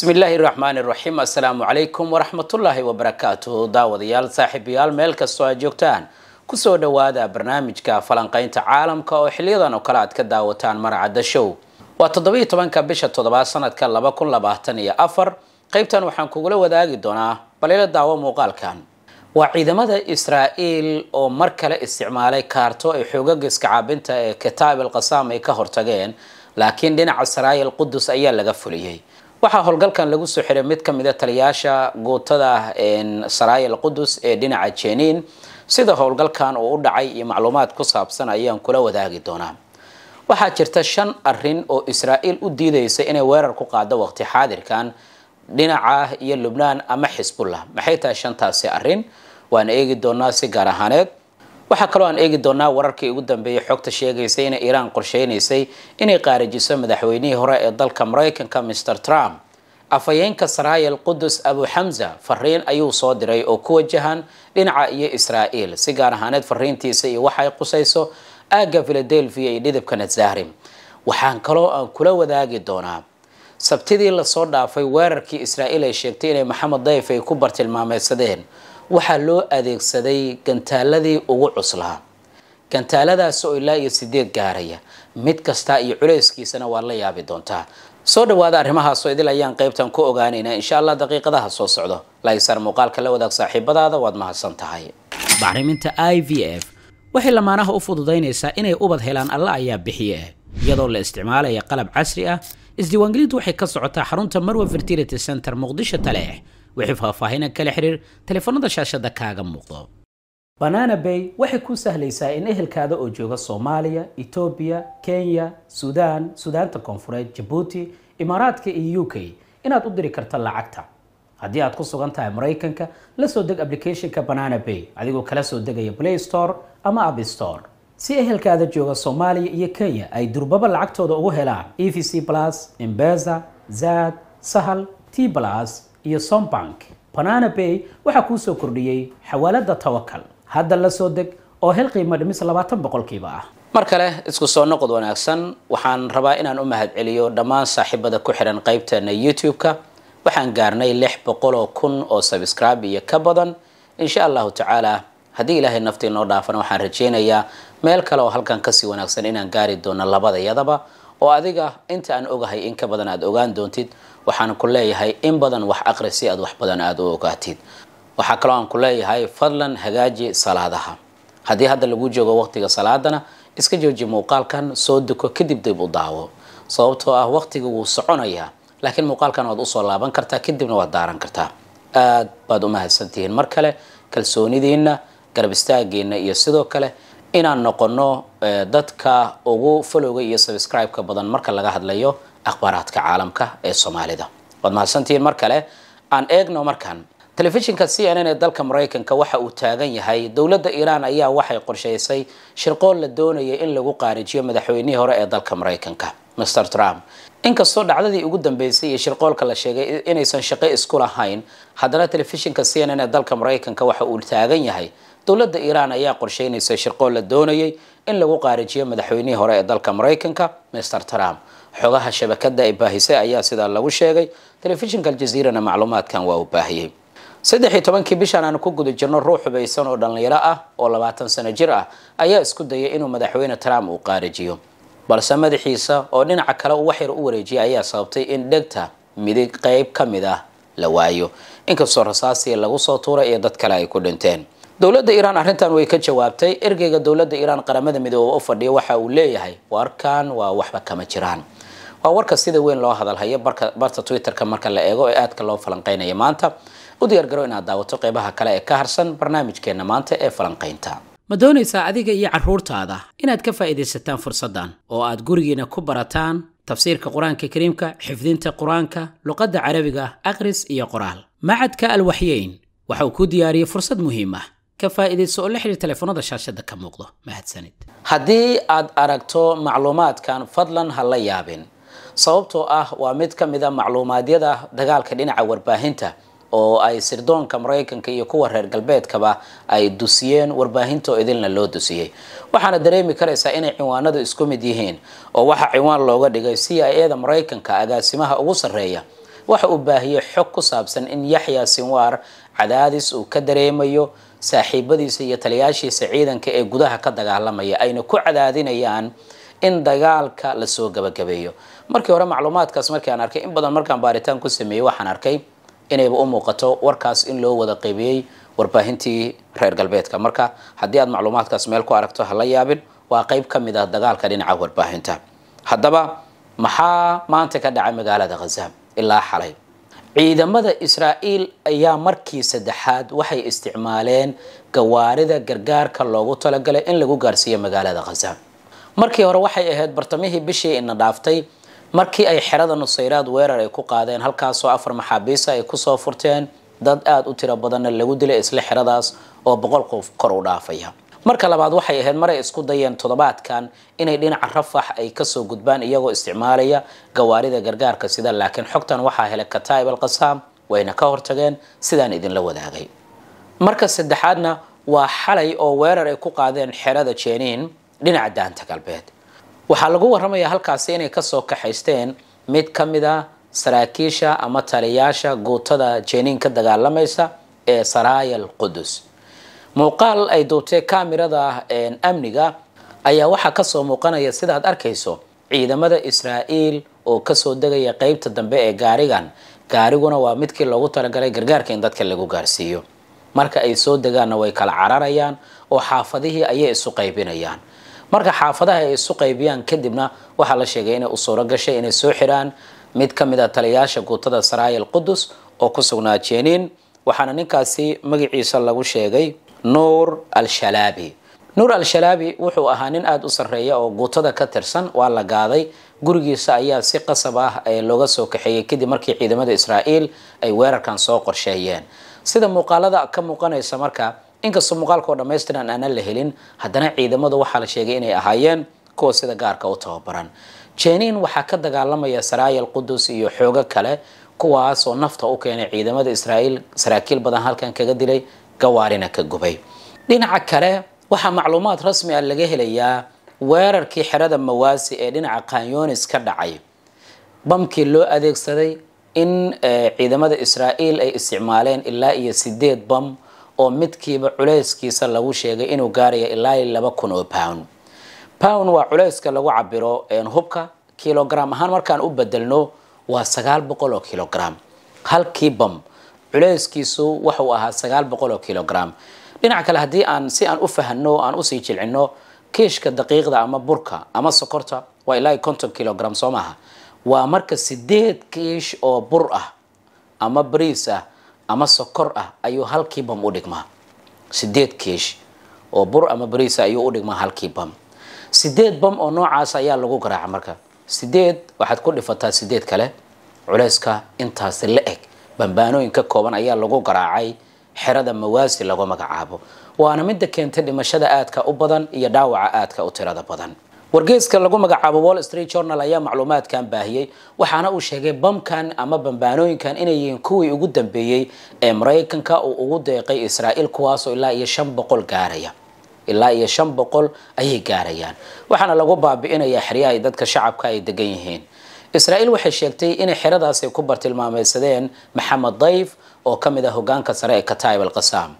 bismi illaahi raxmaani raxiim assalaamu calaykum waraxmatullaahi wabarakaatuhu daawadayaal saaxiibayaal meel kastoo aad joogtaan kusoo dhowaada barnaamijka falanqeynta caalamka oo xiliyadan oo kale aad ka daawataan marcadda show waa toddobiiyo tobanka bisha toddobaad sanadka laba kun labaatan iyo afar qeybtan waxaan kugula wadaagi doonaa balila daawo muuqaalkan waa ciidamada israa'iil oo mar kale isticmaalay kaarto ay xoogaga iskacaabinta ee kitaab al ay ka hortageen laakiin dhinaca saraayil qudus ayaa laga fuliyey waxaa howlgalkan lagu soo xiray mid ka mida ah taliyaasha guutada ah saraayal qudus ee dhinaca jeniin sida howlgalkan uu u dhacay iyo macluumaad ku saabsan ayaan kula wadaagi doonaa waxaa jirta shan arin oo israa'iil u diidaysa inay weerar ku qaado waqti xaadirkan dhinaca iyo lubnaan ama xisbullah maxay tahay shantaasi arin waana eegi doonaa si gaar ahaaneed waxaa kaloo aan eegi doonaa wararkii ugu dambeeyay xogta sheegaysay inay iiraan qorsheynaysay inay qaarijiso madaxweynihii hore ee dalka maraykanka master trump afhayeenka saraayal qudus abu xamza fariin ayuu soo diray oo ku wajahan dhinaca iyo israa'iil si gaar ahaaneed fariintiisa iyo waxa ay qusayso aagga filadelfiya iyo dhidibka nazahrim waxaan kaloo aan kula wadaagi doonaa sabtidii lasoo dhaafay weerarkii israa'iil ay sheegtay inay maxamed dayf ay ku bartilmaameysadeen waxaa loo adeegsaday gantaaladii ugu cuslaa gantaaladaas oo ilaa iyo sideed gaaraya mid kastaa iyo culayskiisana waad la yaabi doontaa soo dhawaada arrimahaasoo idil ayaan qaybtan ku ogaanaynaa insha allah daqiiqadaha soo socdo laysar muuqaalka la wadaag saaxiibadaada waad mahadsan tahay bacriminta i v f waxay lamaanaha u fududaynaysaa inay ubad helaan alla ayaa bixiye iyadoo la isticmaalaya qalab casri ah isdiiwaangelintu waxay ka socotaa xarunta marwa fertility center muqdisho taleex wixii faahfaahina kala xiriir telefoonada shaashada kaaga muuqdo banana bay waxay kuu sahlaysaa in ehelkaada oo jooga soomaaliya etoobiya kenya suudaan suudaanta koonfureed jabuuti imaaraadka iyo u k inaad u diri karto lacagta haddii aad ku sugan tahay maraykanka la soo deg applicationka banana bay adigoo kala soo degaya play store ama app store si ehelkaada jooga soomaaliya iyo kenya ay durbaba lacagtooda ugu helaan e v c plus imbeza zad sahal t plus iyo sombank pananabay waxaa kuu soo kordhiyey xawaalada tawakal hadda la soo deg oo hel qiimo dhimis labaatan boqolkiiba ah mar kale isku soo noqod wanaagsan waxaan rabaa inaan u mahadceliyo dhammaan saaxiibada ku xidhan qaybteena youtube-ka waxaan gaarnay lix boqol oo kun oo sabscribe iyo ka badan insha allahu tacaala haddii ilaahay naftii noo dhaafana waxaan rajaynayaa meel kale oo halkan kasii wanaagsan inaan gaari doono labada yadaba oo adiga inta aan ogahay in ka badan aada ogaan doontid waxaan ku leeyahay in badan wax aqri si aad wax badan aada u ogaatid waxaa kaloo aan ku leeyahay fadlan hagaaji salaadaha haddii hadda lagu joogo waqtiga salaadana iska jooji muuqaalkan soo duko kadib dib u daawo sababtoo ah waqtiga wuu soconayaa laakiin muuqaalkan waad usoo laaban kartaa kadibna waad daaran kartaa aad baad u mahadsantihiin mar kale kalsoonidiinna garab istaagiinna iyo sidoo kale inaan noqonno eh, dadka ugu falowga iyo subscribe-ka badan marka laga hadlayo akhbaaraadka caalamka ee soomaalida waad mahadsantihiin mar kale aan eegno markaan telefishinka c n n ee dalka maraykanka waxa uu taagan yahay dowladda iiraan ayaa waxay qorshaysay shirqool la doonaya in lagu qaarijiyo madaxweynihii hore ee dalka maraykanka mr trump inkastoo dhacdadii ugu dambeysay iyo shirqoolka la sheegay inaysan shaqo isku lahayn haddana telefishinka c n n ee dalka maraykanka waxa uu taagan yahay dowladda iiraan ayaa qorsheynaysa shirqool la doonayay in lagu qaarijiyo madaxweynihii hore ee dalka maraykanka mr trump xogaha shabakada ee baahisay ayaa sidaa lagu sheegay telefishinka aljaziirana macluumaadkan waa uu baahiyey saddexii tobankii bishan aanu ku guda jirno ruux xubaysan oo dhallinyaro ah oo labaatan sano jir ah ayaa isku dayay inuu madaxweyne trump uu qaarijiyo balse madaxiisa oo dhinaca kale u waxyar u wareejiyay ayaa sababtay in dhegta midig qayb ka mid ah la waayo inkastoo rasaasii lagu soo tuuray iyo dad kale ay ku dhinteen dowladda iiraan arrintan way ka jawaabtay ergeyga dowladda iiraan qaramada midoobey u fadhiya waxa uu leeyahay warkan waa waxba kama jiraan waa warka sida weyn loo hadalhayo barta twitter-ka marka la eego ee aadka loo falanqaynaya maanta u diyaargarow inaad daawato qaybaha kale ee ka harsan barnaamijkeenna maanta ee falanqaynta ma doonaysaa adiga iyo carruurtaada inaad ka faa'iidaysataan fursaddan oo aad gurigiina ku barataan tafsiirka qur-aanka kariimka xifdinta qur-aanka luqadda carabiga akhris iyo qoraal macadka alwaxyeyn waxa uu kuu diyaariyey fursad muhiim ah ka ka oo la muuqdo mahadsanid haddii aad aragto macluumaadkan fadlan ha la yaabin sababtoo ah waa mid ka mid a ah macluumaadyada dagaalka dhinaca warbaahinta oo ay sirdoonka maraykanka iyo kuwa reer galbeedkaba ay dusiyeen warbaahinta oo idilna loo dusiyey waxaana dareemi karaysaa inay cinwaanadu isku mid yihiin oo waxa cinwaan looga dhigay c i eda maraykanka agaasimaha ugu sarreeya waxa uu baahiyey xog ku saabsan in yaxya sinwaar cadaadis uu ka dareemayo saaxiibadiisa iyo taliyaashiisa ciidanka ee gudaha ka dagaalamaya ayna ku cadaadinayaan in dagaalka lasoo gabagabeeyo markii hore macluumaadkaas markii aan arkay in badan markaan baaritaan ku sameeyey waxaan arkay inayba u muuqato warkaas in loo wada qaybiyey warbaahintii reer galbeedka marka haddii aad macluumaadkaas meel ku aragto hala yaabin waa qeyb ka mid ah dagaalka dhinaca warbaahinta haddaba maxaa maanta ka dhacay magaalada khaza ilaa xalay ciidamada israa'iil ayaa markii saddexaad waxay isticmaaleen gawaarida gargaarka loogu talagalay in lagu gaarsiiyo magaalada khaza markii hore waxay ahayd bartamihii bishii ina dhaaftay markii ay xerada nusayraad weerar ay ku qaadeen halkaasoo afar maxaabiisa ay kusoo furteen dad aada u tiro badanna lagu dilay isla xeradaas oo boqol qof kor u dhaafaya marka labaad waxay ahayd maray isku dayeen toddobaadkan inay dhinaca rafax ay kasoo gudbaan iyagoo isticmaalaya gawaarida gargaarka sida laakiin xogtan waxaa helay kataa'ib alqasaam wayna ka hortageen sidaan idinla wadaagay marka saddexaadna waa xalay oo weerar ay ku qaadeen xerada jeniin dhinaca daanta galbeed waxaa lagu warramaya halkaasi inay kasoo kaxaysteen mid ka mid a ah saraakiisha ama taliyaasha guutada jeniin ka dagaalamaysa ee saraayal qudus muuqaal ay duubtee kamirada ah amniga ayaa waxaa kasoo muuqanaya sidaad arkayso ciidamada israa'iil oo kasoo degaya qeybta dambe ee gaarigan gaariguna waa midkii loogu talagalay gargaarka in dadka lagu gaarsiiyo marka ay soo degaanna way kala cararayaan oo xaafadihii ayay isu qaybinayaan marka xaafadaha ay isu qaybiyaan kadibna waxaa la sheegay inay u suuro gashay inay soo xiraan mid ka mid a ah taliyaasha guutada saraayil qudus oo ku sugnaa jeeniin waxaana ninkaasi magaciisa lagu sheegay nuur alshalaabi nuur alshalaabi wuxuu ahaa nin aada u sarreeya oo guutada ka tirsan waa la gaaday gurigiisa ayaa si qasab ah ee eh, looga soo kaxeeyey kadib markii ciidamada israa'iil ay weerarkan soo qorsheeyeen sida muuqaalada ka muuqanaysa marka inkastoo muuqaalkaoo dhammaystiran aanan la helin haddana ciidamada waxaa la sheegay inay ahaayeen kuwa sida gaarka u tababaran jenin waxaa ka dagaalamaya saraayal qudus iyo xoogo kale kuwaas oo nafta u keenay ciidamada israa'iil saraakiil badan halkan kaga dilay gawaarina ka gubay dhinaca kale waxaa macluumaad rasmi ah laga helayaa weerarkii xerada mawaasi ee dhinaca kanyoonis ka dhacay bamkii loo adeegsaday in eh, ciidamada israa'iil ay isticmaaleen ilaa iyo sideed bam oo midkiiba culayskiisa lagu sheegay inuu gaaraya ilaa laba kun oo pound pound waa culayska lagu cabiro hubka kilogram ahaan markaan u bedelno waa sagaal boqol oo kilogram halkii bam culayskiisu waxuu ahaa sagaal boqol oo kilogram dhinaca kale haddii aan si aan u fahno aan usii jilcino kiishka daqiiqda ama burka ama sokorta waa ilaa conton kilogram soo maaha waa marka sideed kiish oo bur ah ama bariis ah ama sokor ah ayuu halkii bam u dhigmaa sideed keesh oo bur ama bariisa ah ayuu u dhigmaa halkii bam sideed bam oo noocaas ayaa lagu garaaca marka sideed waxaad ku dhifataa sideed kale culeyska intaasi la eg bambaanooyin ka kooban ayaa lagu garaacay xerada mawaasi lagu magacaabo waana midda keentay dhimashada aadka u badan iyo dhaawaca aadka u tirada badan wargeyska lagu magacaabo wall street journal ayaa macluumaadkan baahiyey waxaana uu sheegay bamkan ama bambaanooyinkan inay yihiin kuwii ugu dambeeyey ee maraykanka uu ugu deeqay israa'iil kuwaasoo ilaa iyo shan boqol gaaraya ilaa iyo shan boqol ayay gaarayaan waxaana lagu baabi'inayaa xeryahay dadka shacabka ay degan yihiin israa'iil waxay sheegtay inay xeradaasi ku bartilmaameysadeen maxamed dayf oo ka mid ah hogaanka sare ee kataib al qasaam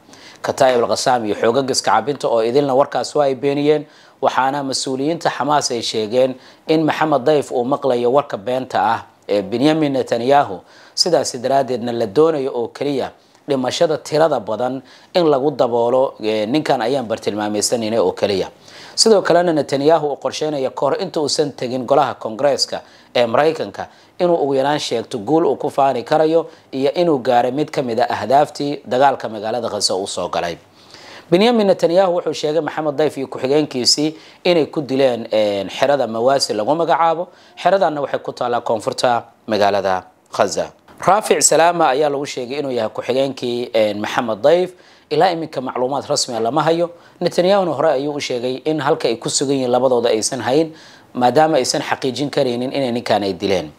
kataib al iyo xoogagiska cabinta oo idilna warkaas waa ay beeniyeen waxaana mas-uuliyiinta xamaas ay sheegeen in maxamed dayf uu maqlayo warka beenta ah ee benyamin netanyahu sidaasi daraaddeedna la doonayo oo keliya dhimashada tirada badan in lagu daboolo ninkan ayaan bartilmaamaysanayna oo keliya sidoo kalena netanyahu uu qorsheynaya kahor inta uusan tegin golaha koongareeska ee maraykanka inuu ugu yaraan sheegto guul uu ku faani karayo iyo inuu gaaray mid ka mid a ah ahdaaftii dagaalka magaalada khaso uu soo galay benyamin netanyahu wuxuu sheegay maxamed dayf iyo ku-xigeenkiisii inay ku dileen xerada mawaasi lagu magacaabo xeradanna waxay ku taallaa koonfurta magaalada khaza raafic salaama ayaa lagu sheegay inuu yahay ku-xigeenkii maxamed dayf ilaa iminka macluumaad rasmia ah lama hayo netanyahuna hore ayuu u sheegay in halka ay ku sugan yihiin labadooda aysan hayn maadaama aysan xaqiijin karaynin inay ninkan ay dileen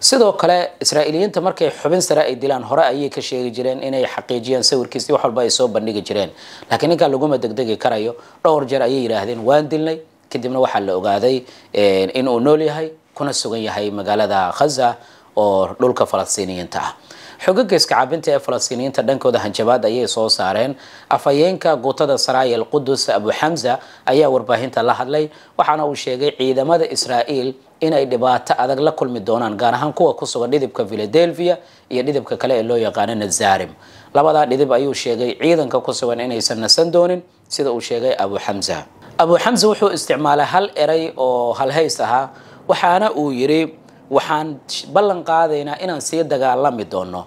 sidoo kale israa'iiliyiinta markay xubin sare ay dilaan hore ayay ka sheegi jireen inay xaqiijiyaan sawirkiis wax walba ay soo bandhigi jireen laakiin ninkaa laguma degdegi karayo dhowr jeer ayay yidhaahdeen waan dilnay kadibna waxaa la ogaaday eh, inuu nool yahay kuna sugan yahay magaalada khaza oo dhulka falastiiniyiinta ah xogaga iskacabinta ee falastiiniyiinta dhankooda hanjabaad ayay soo saareen afhayeenka guutada saraayal qudus abu xamza ayaa warbaahinta la hadlay waxaana uu sheegay ciidamada israa'iil inay dhibaato adag la kulmi doonaan gaar ahaan kuwa kusugan dhidibka philadelphia iyo dhidibka kale ee loo yaqaano nazarim labadaa dhidib ayuu sheegay ciidanka kusugan inaysan nasan doonin sida uu sheegay abu xamza abu xamse wuxuu isticmaalay hal eray oo halhays ahaa waxaana uu yidhi waxaan ballan qaadaynaa inaan sii dagaalami doono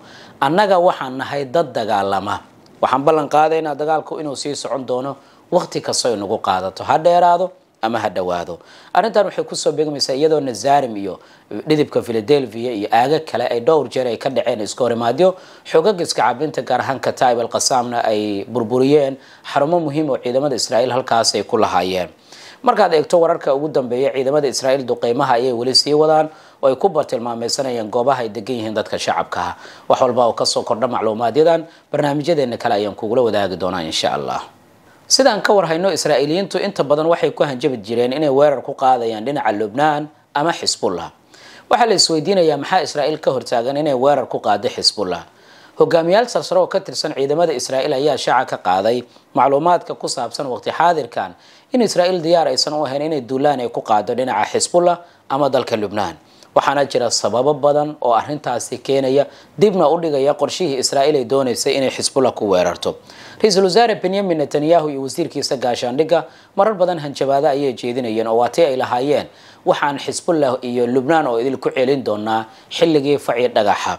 annaga waxaan nahay dad dagaalama waxaan ballan qaadaynaa dagaalku inuu sii socon doono waqti kastoo inagu qaadato ha dheeraado ama ha dhawaado arrintan waxay kusoo beegmaysaa iyadoo nazarim iyo dhidibka philadelphia iyo aaga kale ay dhowr jeer ay ka dhaceen iska horimaadyo xoogag cabinta gaar ahaan kataib alqasaamna ay burburiyeen xarumo muhiim oo ciidamada israa'iil halkaas ay ku lahaayeen markaad eegto wararka ugu dambeeya ciidamada israa'iil duqeymaha ayay weli sii wadaan oo ay ku bartilmaameysanayaan goobaha ay degan yihiin dadka shacabka ah wax walba oo kasoo kordha macluumaadyadan barnaamijyadeena kale ayaan kugula wadaagi doonaa insha allah sidaan ka warhayno israa'iiliyiintu inta badan waxay ku hanjabi jireen inay weerar ku qaadayaan dhinaca lubnaan ama xisbullah waxaa la isweydiinayaa maxaa israa'iil ka hortaagan inay weerar ku qaado xisbullah hogaamiyaal sarsare oo ka tirsan ciidamada israa'iil ayaa shaaca ka qaaday macluumaadka ku saabsan waqti xaadirkan in israa'iil diyaar aysan u ahayn inay duulaan ay ku qaado dhinaca xisbullah ama dalka lubnaan waxaana jira sababo badan oo arintaasi keenaya dibna u dhigaya qorshihii israa'iil ay doonaysay inay xisbullah ku weerarto ra-iisul wasaare benyamin netanyahu iyo wasiirkiisa gaashaandhigga marar badan hanjabaado ayay jeedinayeen oo waatii ay lahaayeen waxaan xisbullah iyo lubnaan oo idinku celin doonaa xilligii faci dhagaxa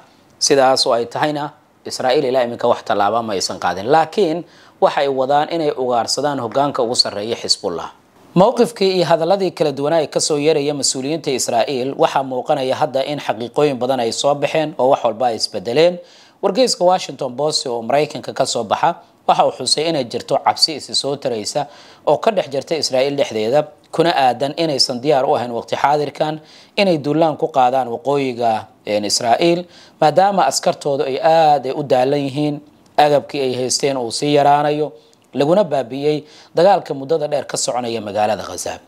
sidaas oo ay tahayna israa'iil ilaa iminka wax tallaaba ma aysan qaadin laakiin waxay wadaan inay ugaarsadaan hogaanka ugu sarreeya xisbullah mowqifkii iyo hadalladii kala duwanaa ay kasoo yeeraya mas-uuliyiinta israa'iil waxaa muuqanaya hadda in xaqiiqooyin badan ay soo baxeen oo wax walba ay isbedeleen wargeyska washington bost oo maraykanka kasoo baxa waxa uu xusay inay jirto cabsi isi soo taraysa oo ka dhex jirta israa'iil dhexdeeda kuna aadan inaysan diyaar u ahayn waqti xaadirkan inay dullaan ku qaadaan waqooyiga israa'iil maadaama askartooda ay aada u daalan yihiin agabkii ay haysteen uu sii yaraanayo laguna baabi'iyey dagaalka muddada dheer ka soconaya magaalada khaza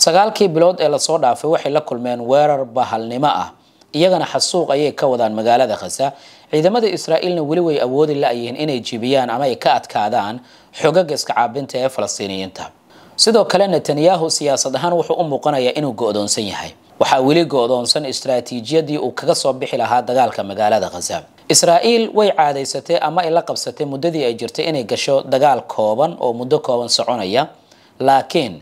sagaalkii bilood ee lasoo dhaafay waxay la kulmeen weerar bahalnimo ah iyagana xasuuq ayay ka wadaan magaalada khaza ciidamada israa'iilna weli way awoodi la-yihiin inay jibiyaan ama ay ka adkaadaan xogaga iskacaabinta ee falastiiniyiinta sidoo kale netanyahu siyaasad ahaan wuxuu u muuqanayaa inuu go-doonsan yahay waxaa weli go-doonsan istaraatiijiyadii uu kaga soo bixi lahaa dagaalka magaalada khaza israa'iil way caadaysatay ama ay la qabsatay muddadii ay jirtay inay gasho dagaal kooban oo muddo kooban soconaya laakiin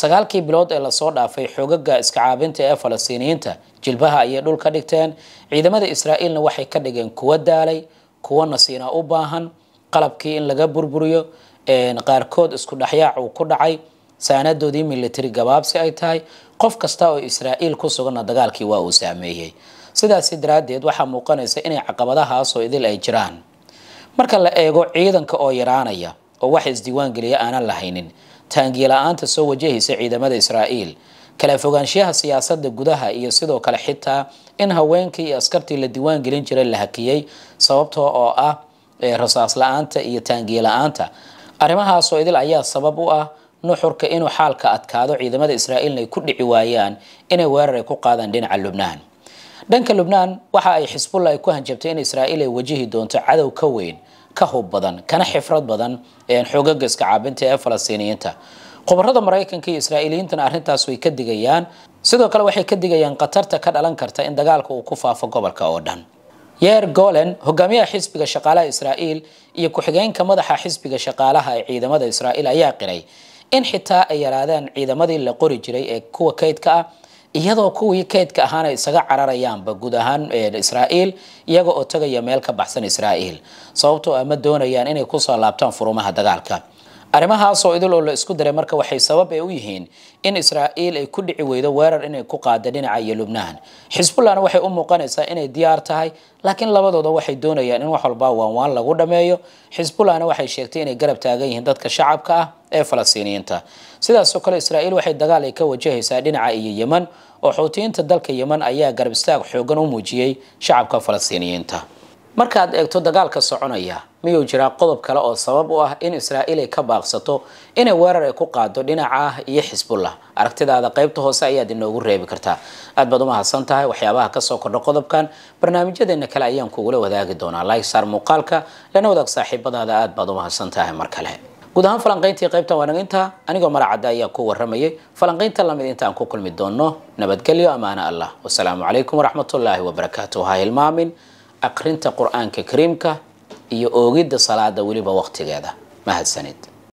sagaalkii bilood ee lasoo dhaafay xoogaga iska caabinta ee falastiiniyiinta jilbaha ayay dhul ka dhigteen ciidamada israa'iilna waxay ka dhigeen kuwa daalay kuwa nasiina u baahan qalabkii in laga burburiyo qaarkood isku dhexyaac uu ku dhacay saanadoodii militari gabaabsi ay tahay qof kasta oo israa'iil ku suganna dagaalkii waa uu saameeyey sidaasi daraaddeed waxaa muuqanaysa inay caqabadahaasoo idil ay jiraan marka la eego ciidanka oo yaraanaya oo wax isdiiwaangeliya aanan lahaynin taangiila-aanta soo wajahaysa ciidamada israa'iil kala fogaanshiyaha siyaasadda gudaha iyo sidoo kale xitaa in haweenkii iyo askartii la diiwaangelin jiray la hakiyey sababtoo oo ah rasaas la-aanta iyo taangiila-aanta arrimahaasoo idil ayaa sabab u ah nuxurka inuu xaalka adkaado ciidamada israa'iilna ay ku dhici waayaan inay weerar ay ku qaadaan dhinaca lubnaan dhanka lubnaan waxa ay xisbulla ay ku hanjabtay in israa'iil ay wajihi doonto cadow ka weyn ka hub badan kana xifrad badan xoogaga iska ee falastiiniyiinta khubarada maraykanka iyo israa'iiliyiintana arrintaas way ka digayaan sidoo kale waxay ka digayaan khatarta ka dhalan karta in dagaalka uu ku faafo gobolka oo dhan yeer golen hogaamiyaha xisbiga shaqaalaha israa'iil iyo ku-xigeenka madaxa xisbiga shaqaalaha ee ciidamada israa'iil ayaa qiray in xitaa ay yaraadeen ciidamadii la qori jiray ee kuwa kaydka ah iyadoo kuwii keydka ahaana isaga cararayaanba guud ahaan israa'iil iyaga oo tagaya meel ka baxsan israa'iil sababtoo ah ma doonayaan inay kusoo laabtaan furumaha dagaalka arrimahaasoo idil oo la isku daray marka waxay sabab ay u yihiin in israa'iil ay ku dhici weydo weerar inay ku qaada dhinaca iyo lubnahan xisbullahna waxay u muuqanaysaa inay diyaar tahay laakiin labadooda waxay doonayaan in wax walbaa waan waan lagu dhameeyo xisbullahna waxay sheegtay inay garab taagan yihiin dadka shacabka ah ee falastiiniyiinta sidaasoo kale israa'iil waxay dagaal ay ka wajahaysaa dhinaca iyo yeman oo xuutiyiinta dalka yeman ayaa garab istaag xoogan u muujiyey shacabka falastiiniyiinta markaad eegto dagaalka soconaya miyuu jiraa qodob kale oo sabab u ah in israa'iil ay ka baaqsato inay weerar ay ku qaado dhinaca ah iyo xisbullah aragtidaada qaybta hoose ayaad inoogu reebi kartaa aad baad u mahadsan tahay waxyaabaha kasoo kordha qodobkan barnaamijyadeena kale ayaan kugula wadaagi doonaa like saar muuqaalka lana wadaag saaxiibadaada aad baad u mahadsan tahay mar kale guud ahaan falanqayntii qaybta waanaginta anigoo maracadda ayaa ku waramayay falanqaynta lamid intaan ku kulmi doonno nabadgelyo ammaano allah wasalaamu calaykum waraxmatullaahi wabarakaatu ha hilmaamin aqrinta qur-aanka kariimka iyo oogidda salaada weliba waqtigeeda mahadsanid